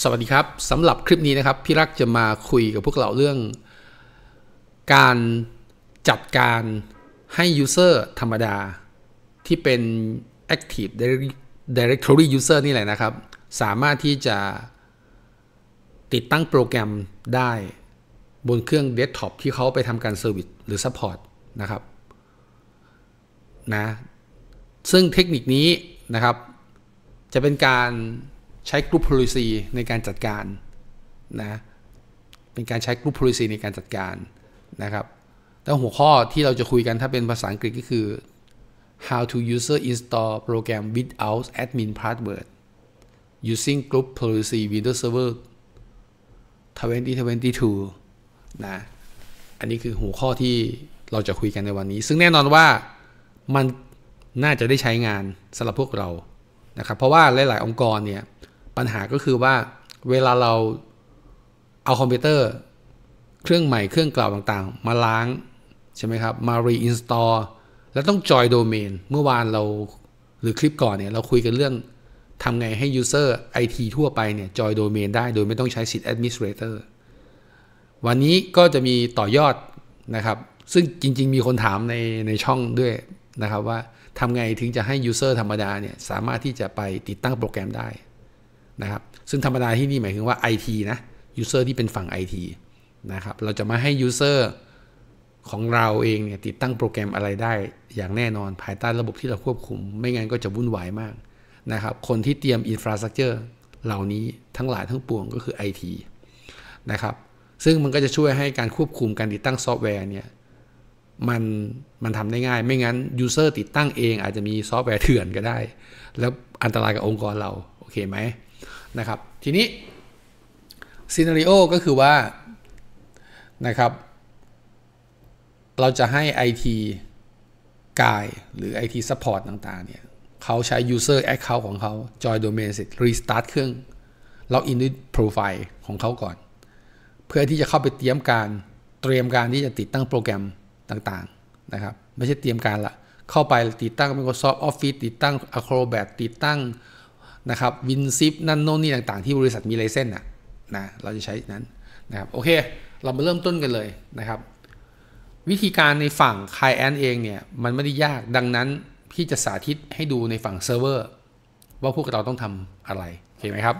สวัสดีครับสำหรับคลิปนี้นะครับ พี่รักจะมาคุยกับพวกเราเรื่อง การจัดการให้ User ธรรมดา ที่เป็น Active Directory User นี่แหละนะครับ สามารถที่จะติดตั้งโปรแกรมได้ บนเครื่องเดสก์ท็อปที่เขาไปทำการเซอร์วิสหรือซัพพอร์ตนะครับนะซึ่งเทคนิคนี้นะครับ จะเป็นการใช้กรุ๊ป policy ในการจัดการนะ เป็นการใช้กรุ๊ป policy ในการจัดการนะครับแต่วหัวข้อที่เราจะคุยกันถ้าเป็นภาษาอังกฤษก็คือ how to user install program without admin password using group policy Windows Server 2022นะ อันนี้คือหัวข้อที่เราจะคุยกันในวันนี้ ซึ่งแน่นอนว่ามันน่าจะได้ใช้งานสำหรับพวกเรานะครับ เพราะว่าหลาย ๆ องค์กรเนี่ยปัญหาก็คือว่าเวลาเราเอาคอมพิวเตอร์ เครื่องใหม่เครื่องเก่าต่างๆ มาล้าง ใช่ไหมครับ มารีอินสตอลแล้วต้องจอยโดเมนเมื่อวานเราหรือคลิปก่อนเนี่ยเราคุยกันเรื่องทำไงให้ user IT ทั่วไปเนี่ยจอยโดเมนได้โดยไม่ต้องใช้สิทธิ์ administrator วันนี้ก็จะมีต่อยอดนะครับ ซึ่งจริงๆ มีคนถามในในช่องด้วยนะครับ ว่าทำไงถึงจะให้ user ธรรมดาเนี่ยสามารถที่จะไปติดตั้งโปรแกรมได้นะครับซึ่งธรรมดาที่นี่หมายถึงว่า IT นะ User ที่เป็นฝั่ง IT นะครับ เราจะมาให้ User ของเราเอง เนี่ย ติดตั้งโปรแกรมอะไรได้ อย่างแน่นอนภายใต้ระบบที่เราควบคุม ไม่งั้นก็จะวุ่นวายมาก นะครับ คนที่เตรียมอินฟราสตรักเจอร์เหล่านี้ทั้งหลายทั้งปวงก็คือ IT นะครับ ซึ่งมันก็จะช่วยให้การควบคุม การติดตั้งซอฟต์แวร์เนี่ยมันมันทำได้ง่าย ไม่งั้นยูเซอร์ติดตั้งเอง อาจจะมีซอฟต์แวร์เถื่อนก็ได้ แล้วอันตรายกับองค์กรเราโอเคไหมนะครับทีนี้ซีนารีโอก็คือว่านะครับเราจะให้ IT กายหรือ IT Support ต่างๆเนี่ยเขาใช้ User Account ของเขา Joy Domain เสร็จ Restart เครื่องอกอินด้วยโปรไฟล์ของเขาก่อน เพื่อที่จะเข้าไปเตรียมการเตรียมการที่จะติดตั้งโปรแกรมต่างๆนะครับไม่ใช่เตรียมการละเข้าไปติดตั้ง Microsoft Office ติดตั้ง Acrobat ติดตั้งนะครับวินซิปนั่นโน่นนี่ ต่างๆที่บริษัทมีไลเซนส์อ่ะนะเราจะใช้นั้นนะครับโอเค เรามาเริ่มต้นกันเลยนะครับ วิธีการในฝั่งคลายแอนเองเนี่ยมันไม่ได้ยากดังนั้น พี่จะสาธิตให้ดูในฝั่งเซิร์ฟเวอร์ ว่าพวกเราต้องทำอะไรโอเคไหมครับ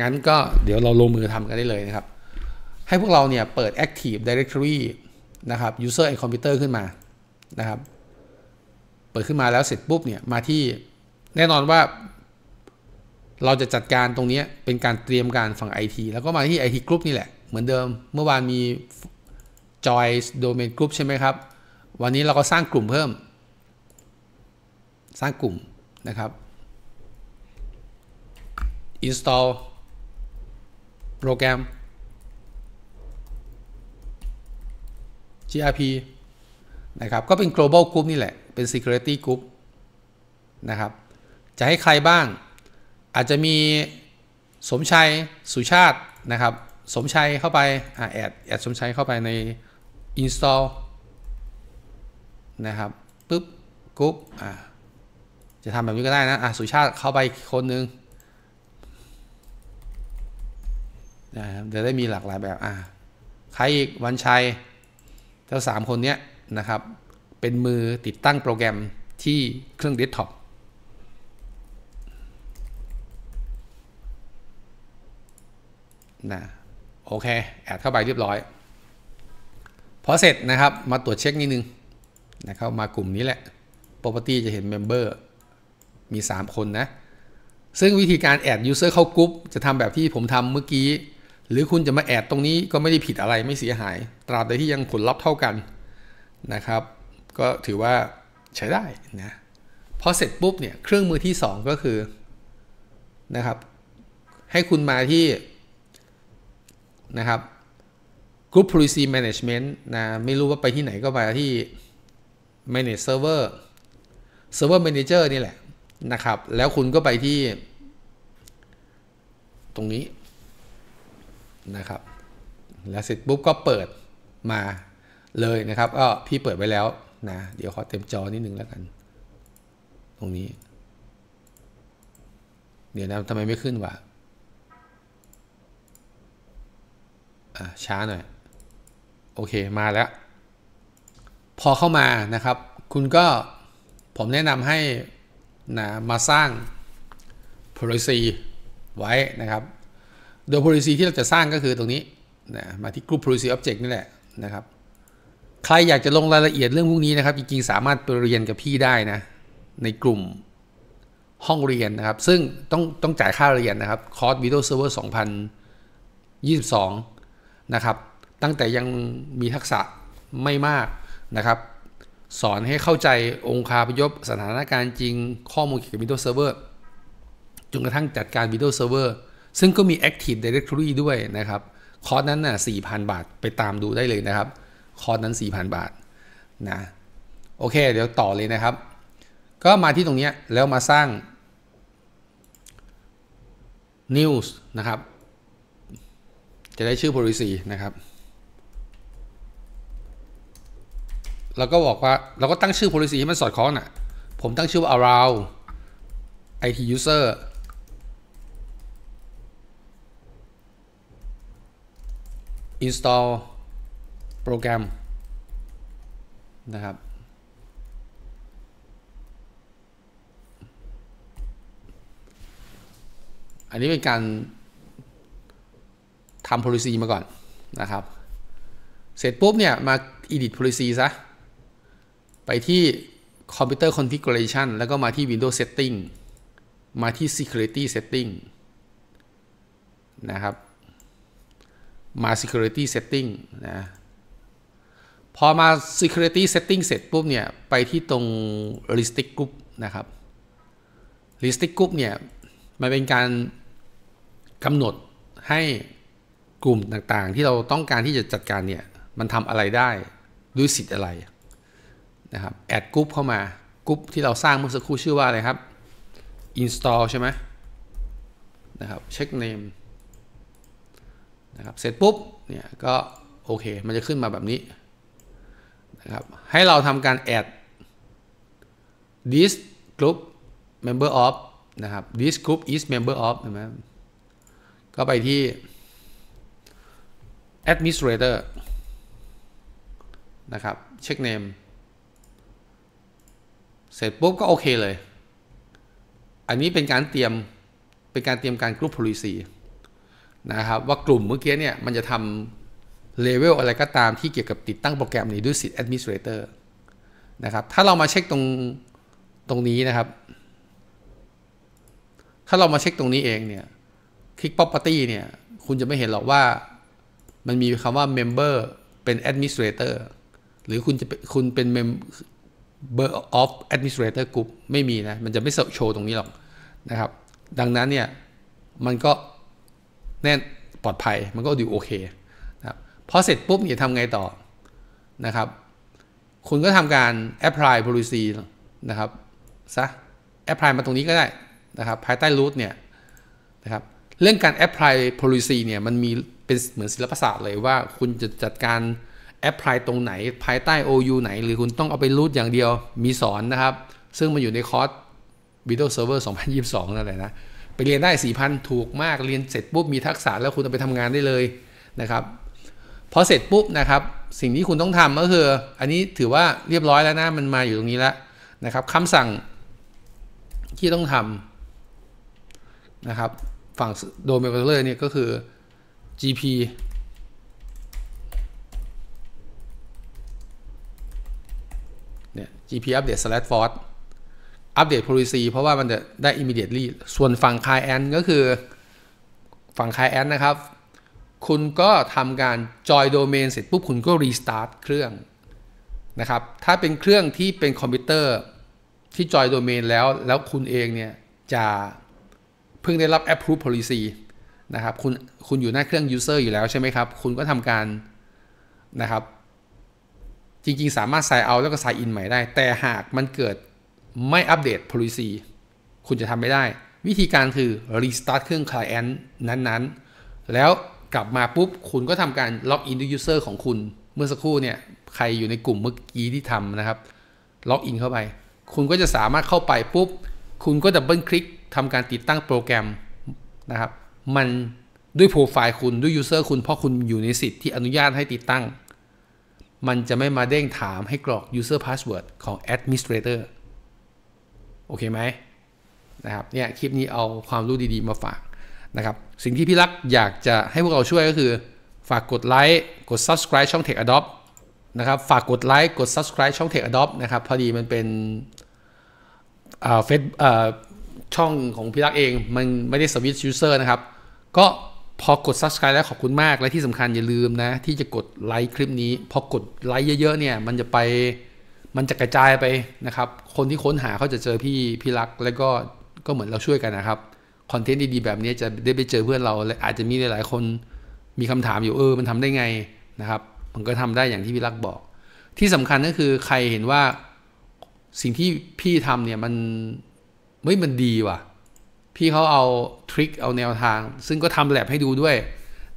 งั้นก็เดี๋ยวเราลงมือทำกันได้เลยนะครับ ให้พวกเราเนี่ยเปิด Active Directory นะครับ User and Computer ขึ้นมานะครับเปิดขึ้นมาแล้วเสร็จปุ๊บเนี่ยมาที่แน่นอนว่าเราจะจัดการตรงนี้เป็นการเตรียมการฝั่ง IT แล้วก็มาที่ IT Group นี่แหละ เหมือนเดิมเมื่อวานมี Joy Domain Group ใช่ไหมครับ วันนี้เราก็สร้างกลุ่มเพิ่ม สร้างกลุ่มนะครับ install โปรแกรม GRP นะครับก็เป็น global group นี่แหละ เป็น security group นะครับจะให้ใครบ้างอาจจะมีสมชัย สุชาตินะครับ สมชัยเข้าไปอ่าแอดแอดสมชัยเข้าไปใน install นะครับปุ๊บกุ๊บอ่าจะทำแบบนี้ก็ได้นะอ่าสุชาติเข้าไปคนนึงนะครับจะได้มีหลากหลายแบบอ่าใครอีกวันชัยเจ้าสามคนเนี้ยนะครับ เป็นมือติดตั้งโปรแกรมที่เครื่องเดสก์ท็อปนะโอเค แอดเข้าไปเรียบร้อย พอเสร็จนะครับ มาตรวจเช็คนิดนึงนะเข้ามากลุ่มนี้แหละ property จะเห็น member มี 3 คนนะ ซึ่งวิธีการแอด user เข้ากลุ่มจะทำแบบที่ผมทำเมื่อกี้ หรือคุณจะมาแอดตรงนี้ก็ไม่ได้ผิดอะไรไม่เสียหาย ตราบใดที่ยังผลลัพธ์เท่ากันนะครับ ก็ถือว่าใช้ได้นะพอเสร็จปุ๊บเนี่ยเครื่องมือที่2ก็คือนะครับ ให้คุณมาที่นะครับ Group Policy Management นะไม่รู้ว่าไปที่ไหนก็ไปที่ Manage Server Server Manager นี่แหละนะครับแล้วคุณก็ไปที่ ตรงนี้นะครับแล้วเสร็จปุ๊บก็เปิดมาเลยนะครับก็พี่เปิดไว้แล้วนะเดี๋ยวขอเต็มจอนิดนึงแล้วกัน ตรงนี้ เดี๋ยวนะทำไมไม่ขึ้นวะช้าหน่อย โอเคมาแล้ว พอเข้ามานะครับ คุณก็ผมแนะนำให้นะมาสร้าง policy ไว้นะครับ โดย policy ที่เราจะสร้างก็คือตรงนี้นะมาที่ group policy object นี่แหละนะครับ ใครอยากจะลงรายละเอียดเรื่องพวกนี้นะครับ จริงๆสามารถไปเรียนกับพี่ได้นะ ในกลุ่มห้องเรียนนะครับ ซึ่งต้องต้องจ่ายค่าเรียนนะครับคอร์สวิดีโอเซิร์ฟเวอร์2022นะครับ ตั้งแต่ยังมีทักษะไม่มากนะครับ สอนให้เข้าใจองค์คาพยพสถานการณ์จริงข้อมูลเกี่ยวกับ Windows Server จนกระทั่งจัดการ Windows Server ซึ่งก็มี Active Directory ด้วยนะครับ คอร์สนั้นน่ะ4,000 บาทไปตามดูได้เลยนะครับ คอร์สนั้น 4,000 บาทนะโอเคเดี๋ยวต่อเลยนะครับ ก็มาที่ตรงนี้แล้วมาสร้าง News นะครับจะได้ชื่อ policy นะครับ เราก็บอกว่าเราก็ตั้งชื่อ policy ให้มันสอดคล้องนะ่ะ ผมตั้งชื่อว่า around it user อินสตอลโปรแกรมนะครับ อันนี้เป็นการทำ policy มาก่อน นะครับ เสร็จปุ๊บเนี่ย มา edit policy ซะ ไปที่ computer configuration แล้วก็มาที่ windows setting มาที่ security setting นะครับ มา security setting นะ พอมา security setting เสร็จปุ๊บเนี่ย ไปที่ตรง l i s t i c group นะครับ l i s t i c group เนี่ย มันเป็นการกำหนดให้กลุ่มต่างๆที่เราต้องการที่จะจัดการเนี่ย มันทำอะไรได้ ด้วยสิทธิ์อะไรนะครับแอดกรุ๊ปเข้ามากรุ๊ปที่เราสร้างเมื่อสักครู่ชื่อว่าอะไรครับ install ใช่ไหมนะครับเช็คเนมนะครับเสร็จปุ๊บเนี่ยก็โอเค มันจะขึ้นมาแบบนี้นะครับให้เราทำการแอด this group member of นะครับ this group is member of เห็นไหมก็ไปที่ administrator นะครับเช็ค name เสร็จปุ๊บก็โอเคเลย อันนี้เป็นการเตรียมเป็นการเตรียมการกรุ๊ป policy นะครับว่ากลุ่มเมื่อกี้เนี่ย มันจะทำเลเวลอะไรก็ตามที่เกี่ยวกับติดตั้งโปรแกรมนี้ด้วยสิทธิ์ administrator นะครับถ้าเรามาเช็คตรงตรงนี้นะครับ ถ้าเรามาเช็คตรงนี้เองเนี่ยคลิก property เนี่ย คุณจะไม่เห็นหรอกว่ามันมีคำว่า member เป็น administrator หรือคุณจะคุณเป็น member of administrator group ไม่มีนะ มันจะไม่โชว์ตรงนี้หรอกนะครับ ดังนั้นเนี่ยมันก็แน่นปลอดภัย มันก็ดูโอเคนะครับพอเสร็จปุ๊บเนี่ยทำไงต่อนะครับคุณก็ทำการ apply policy นะครับซะ apply มาตรงนี้ก็ได้นะครับภายใต้ root เนี่ยนะครับเรื่องการ apply policy เนี่ยมันมีเป็นเหมือนศิลปศาสตร์เลยว่าคุณจะจัดการแอปพลายตรงไหนภายใต้ OU ไหนหรือคุณต้องเอาไปรูทอย่างเดียวมีสอนนะครับ ซึ่งมันอยู่ในคอร์ส v i d e o s e r v e r 2022 นั่นแหละนะ ไปเรียนได้ 4,000 ถูกมากเรียนเสร็จปุ๊บมีทักษะแล้วคุณเอาไปทำงานได้เลยนะครับ พอเสร็จปุ๊บนะครับ สิ่งที่คุณต้องทำก็คืออันนี้ถือว่าเรียบร้อยแล้วนะมันมาอยู่ตรงนี้แล้วนะครับคำสั่ง ที่ต้องทำนะครับ ฝั่งโดเมนเบอร์เนี่ยก็คือ GP เนี่ย GP อัปเดต slash force อัปเดต policy เพราะว่ามันจะได้ immediately ส่วนฝั่ง client ก็คือฝั่ง client นะครับ คุณก็ทำการ join domain เสร็จปุ๊บ คุณก็ restart เครื่อง นะครับ ถ้าเป็นเครื่องที่เป็นคอมพิวเตอร์ที่ join domain แล้ว แล้วคุณเองเนี่ย จะเพิ่งได้รับ approve policy นะครับคุณ คุณอยู่ หน้า เครื่อง user อยู่แล้ว ใช่ไหมครับ คุณก็ทำการนะครับ จริง ๆ สามารถใส่เอา แล้วก็ ใส่อิน ใหม่ได้ แต่หากมันเกิดไม่อัปเดต policy คุณจะทำไม่ ได้ วิธีการคือ restart เครื่อง client นั้น ๆ แล้วกลับมา ปุ๊บ คุณก็ทำการ log in to user ของคุณเมื่อ สักครู่ เนี่ยใครอยู่ในกลุ่มเมื่อกี้ที่ทำนะครับ log in เข้าไป คุณก็จะสามารถเข้าไปปุ๊บคุณก็ดับเบิลคลิกทำการติดตั้งโปรแกรมนะครับมันด้วยโปรไฟล์คุณด้วยยูเซอร์คุณ เพราะคุณอยู่ในสิทธิ์ที่อนุญาตให้ติดตั้ง มันจะไม่มาเด้งถามให้กรอก user password ของ administrator โอเคไหมนะครับเนี่ยคลิปนี้เอาความรู้ดีๆมาฝากนะครับสิ่งที่พี่รักอยากจะให้พวกเราช่วยก็คือฝากกดไลค์กด subscribe ช่อง Tech Adopt นะครับฝากกดไลค์กด subscribe ช่อง Tech Adopt นะครับ พอดีมันเป็นเฟซช่องของพี่รักเองมันไม่ได้สวิตช์ยูเซอร์นะครับก็พอกด subscribe แล้วขอบคุณมาก และที่สำคัญอย่าลืมนะ ที่จะกดไลค์คลิปนี้ พอกดไลค์เยอะ ๆ เนี่ย มันจะไปมันจะกระจายไปนะครับ คนที่ค้นหาเขาจะเจอพี่ พี่รักแล้วก็ก็เหมือนเราช่วยกันนะครับคอนเทนต์ดีๆแบบนี้จะได้ไปเจอเพื่อนเรา และอาจจะมีหลายๆคนมีคำถามอยู่เออมันทำได้ไงนะครับ มันก็ทำได้อย่างที่พี่รักบอก ที่สำคัญก็คือใครเห็นว่าสิ่งที่พี่ทำเนี่ยมันไม่มันดีว่ะพี่เขาเอาทริคเอาแนวทาง ซึ่งก็ทำแลบให้ดูด้วย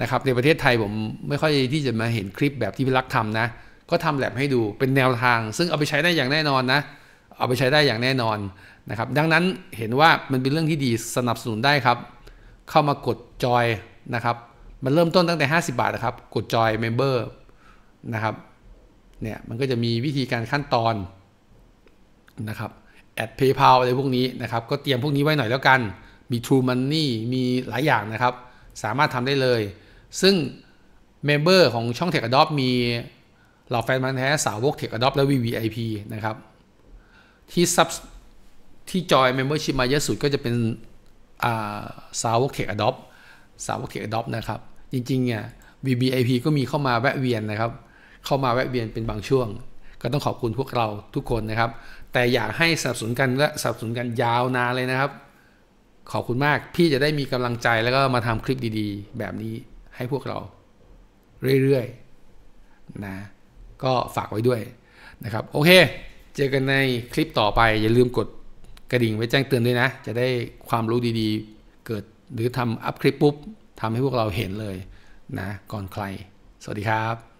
นะครับ ในประเทศไทยผมไม่ค่อยที่จะมาเห็นคลิปแบบที่พี่รักทำนะ ก็ทำแลบให้ดูเป็นแนวทาง ซึ่งเอาไปใช้ได้อย่างแน่นอนนะ เอาไปใช้ได้อย่างแน่นอนนะครับ ดังนั้นเห็นว่ามันเป็นเรื่องที่ดีสนับสนุนได้ครับ เข้ามากดจอยนะครับ มันเริ่มต้นตั้งแต่ 50 บาทนะครับ กดจอยเมมเบอร์นะครับเนี่ยมันก็จะมีวิธีการขั้นตอนนะครับแอดเพย์พาอะไรพวกนี้นะครับ ก็เตรียมพวกนี้ไว้หน่อยแล้วกันมี True Money มีหลายอย่างนะครับ สามารถทำได้เลย ซึ่งเมมเบอร์ของช่อง Tech Adopt มีเหล่าแฟนมันแท้สาวก Tech Adopt และ VVIP นะครับที่ซับที่จอย Membership มาเยอะสุดก็จะเป็นสาวก Tech Adopt สาวก Tech Adopt นะครับ จริงๆเนี่ย VVIP ก็มีเข้ามาแวะเวียนนะครับ เข้ามาแวะเวียนเป็นบางช่วงก็ต้องขอบคุณพวกเราทุกคนนะครับ แต่อยากให้สนับสนุนกันและสนับสนุนกันยาวนานเลยนะครับ ขอบคุณมาก พี่จะได้มีกำลังใจแล้วก็มาทำคลิปดีๆ แบบนี้ให้พวกเราเรื่อยๆนะก็ฝากไว้ด้วยนะครับโอเค เจอกันในคลิปต่อไป อย่าลืมกดกระดิ่งไว้แจ้งเตือนด้วยนะ จะได้ความรู้ดีๆ เกิดหรือทำอัพคลิปปุ๊บทำให้พวกเราเห็นเลยนะก่อนใคร สวัสดีครับ